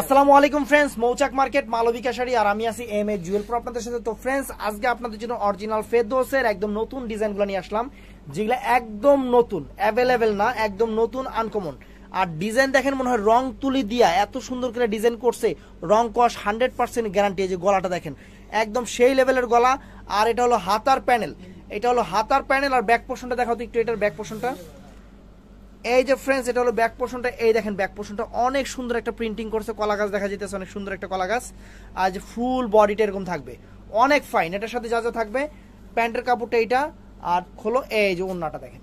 আসসালামু আলাইকুম ফ্রেন্ডস মৌচাক মার্কেট মালবিকা শাড়ি আর আমি আছি এম এ জুয়েল প্রো আপনাদের সাথে তো ফ্রেন্ডস আজকে আপনাদের জন্য অরিজিনাল ফেদোসের একদম নতুন ডিজাইনগুলো নিয়ে আসলাম যেগুলো একদম নতুন অ্যাভেলেবেল না একদম নতুন আনকমন আর ডিজাইন দেখেন মনে হয় রং তুলি দিয়া এত সুন্দর করে ডিজাইন করছে রং কস হান্ড্রেড পার্সেন্ট গ্যারান্টি যে গলাটা দেখেন একদম সেই লেভেলের গলা আর এটা হলো হাতার প্যানেল এটা হলো হাতার প্যানেল আর ব্যাক পোর্শনটা দেখাও তো একটু এটার ব্যাক পোর্শনটা এই যে ফ্রেন্ডস এটা হলো ব্যাক পোর্শনটা এই দেখেন ব্যাক পোর্শনটা অনেক সুন্দর একটা প্রিন্টিং করছে কলা গাছ দেখা যেতেছে অনেক সুন্দর একটা কলা গাছ আর যে ফুল বডিটা এরকম থাকবে অনেক ফাইন এটার সাথে যা যা থাকবে প্যান্টের কাপড়টা এইটা আর হলো এই যে ওন্নাটা দেখেন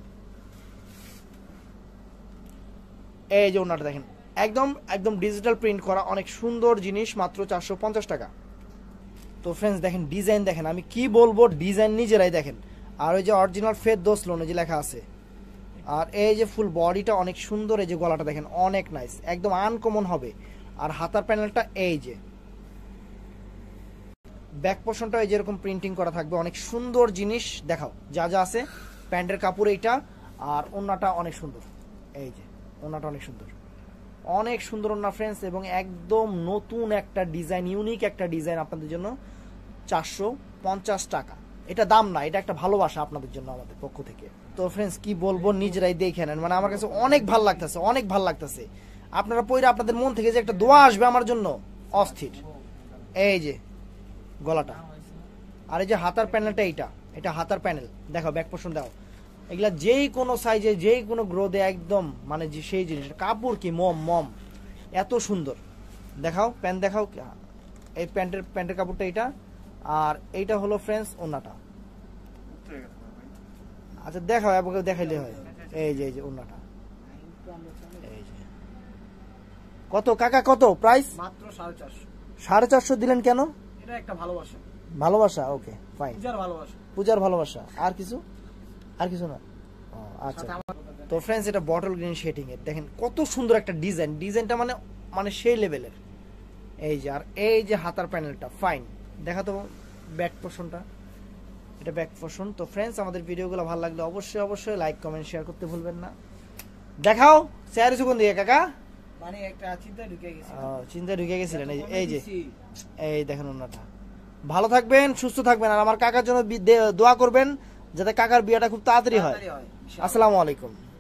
এই যে ওন্নাটা দেখেন একদম একদম ডিজিটাল প্রিন্ট করা অনেক সুন্দর জিনিস মাত্র চারশো পঞ্চাশ টাকা তো ফ্রেন্ডস দেখেন ডিজাইন দেখেন আমি কি বলবো ডিজাইন নিজেরাই দেখেন আর ওই যে অরিজিনাল ফেদ দোষ লোন যে লেখা আছে আর এই যে ফুল বডিটা অনেক সুন্দর এই যে গলাটা দেখেন অনেক নাইস একদম আনকমন হবে আর হাতার প্যানেলটা এই যে ব্যাক পোর্শনটা এই যেরকম প্রিন্টিং করা থাকবে অনেক সুন্দর জিনিস দেখাও যা যা আছে প্যান্টের কাপড় এইটা আর ওনাটা অনেক সুন্দর এই যে ওনাটা অনেক সুন্দর অনেক সুন্দর ওনা ফ্রেন্ডস এবং একদম নতুন একটা ডিজাইন ইউনিক একটা ডিজাইন আপনাদের জন্য চারশো পঞ্চাশ টাকা এটা দাম না এটা একটা ভালোবাসা আপনাদের জন্য আমাদের পক্ষ থেকে তো ফ্রেন্ডস কি বলবো নিজেরাই দেখে নেন মানে আমার কাছে অনেক ভালো লাগতেছে অনেক ভালো লাগতেছে আপনারা পইরা আপনাদের মন থেকে যে একটা দোয়া আসবে আমার জন্য অস্থির এই যে গলাটা আর এই যে হাতার প্যানেলটা এইটা এটা হাতার প্যানেল দেখো ব্যাক পোষণ দাও এগুলা যেই কোনো সাইজে যেই কোনো গ্রোদে একদম মানে যে সেই জিনিস কাপড় কি মম মম এত সুন্দর দেখাও প্যান্ট দেখাও এই প্যান্টের প্যান্টের কাপড়টা এটা আর এইটা হলো ফ্রেন্স ওনাটা আচ্ছা দেখা হয় আপনাকে দেখাইলে হয় এই যে এই যে ওনাটা এই যে কত কাকা কত প্রাইস মাত্র সাড়ে চারশো সাড়ে চারশো দিলেন কেন এটা একটা ভালোবাসা ভালোবাসা ওকে ফাইন পূজার ভালোবাসা পূজার ভালোবাসা আর কিছু আর কিছু না আচ্ছা তো ফ্রেন্ডস এটা বটল গ্রিন শেডিং এর দেখেন কত সুন্দর একটা ডিজাইন ডিজাইনটা মানে মানে সেই লেভেলের এই যে আর এই যে হাতার প্যানেলটা ফাইন দেখা তো ব্যাক পোর্শনটা এটা ব্যাক পোর্শন তো ফ্রেন্ডস আমাদের ভিডিওগুলো ভালো লাগলে অবশ্যই অবশ্যই লাইক কমেন্ট শেয়ার করতে ভুলবেন না দেখাও শেয়ার চুকন দিয়ে কাকা মানে একটা চিন্তা ঢুকে গেছে চিন্তা ঢুকে গেছিলেন এই যে এই দেখেন ওনাটা ভালো থাকবেন সুস্থ থাকবেন আর আমার কাকার জন্য দোয়া করবেন যাতে কাকার বিয়েটা খুব তাড়াতাড়ি হয় আসসালামু আলাইকুম